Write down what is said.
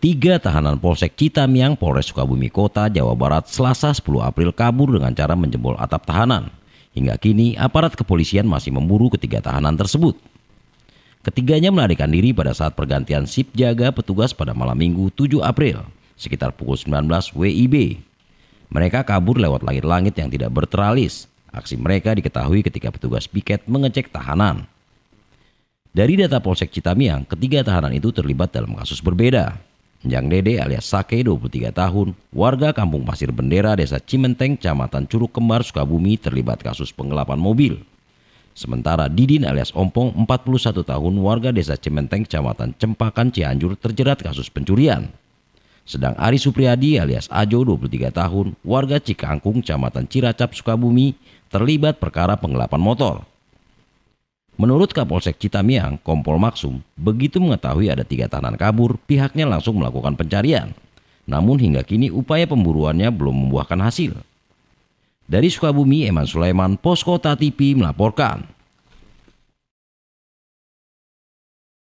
Tiga tahanan Polsek Citamiang, Polres Sukabumi Kota, Jawa Barat, Selasa 10 April kabur dengan cara menjebol atap tahanan. Hingga kini, aparat kepolisian masih memburu ketiga tahanan tersebut. Ketiganya melarikan diri pada saat pergantian sip jaga petugas pada malam minggu 7 April, sekitar pukul 19 WIB. Mereka kabur lewat langit-langit yang tidak berteralis. Aksi mereka diketahui ketika petugas piket mengecek tahanan. Dari data Polsek Citamiang, ketiga tahanan itu terlibat dalam kasus berbeda. Yang Dede alias Sake 23 tahun, warga kampung Pasir Bendera desa Cimenteng, Kecamatan Curug Kembar, Sukabumi terlibat kasus penggelapan mobil. Sementara Didin alias Ompong 41 tahun warga desa Cimenteng, Kecamatan Cempakan, Cianjur terjerat kasus pencurian. Sedang Ari Supriyadi alias Ajo 23 tahun warga Cikangkung, Kecamatan Ciracap, Sukabumi terlibat perkara penggelapan motor. Menurut Kapolsek Citamiang, Kompol Maksum, begitu mengetahui ada tiga tahanan kabur, pihaknya langsung melakukan pencarian. Namun hingga kini upaya pemburuannya belum membuahkan hasil. Dari Sukabumi, Eman Sulaiman, Posko Tatipi melaporkan.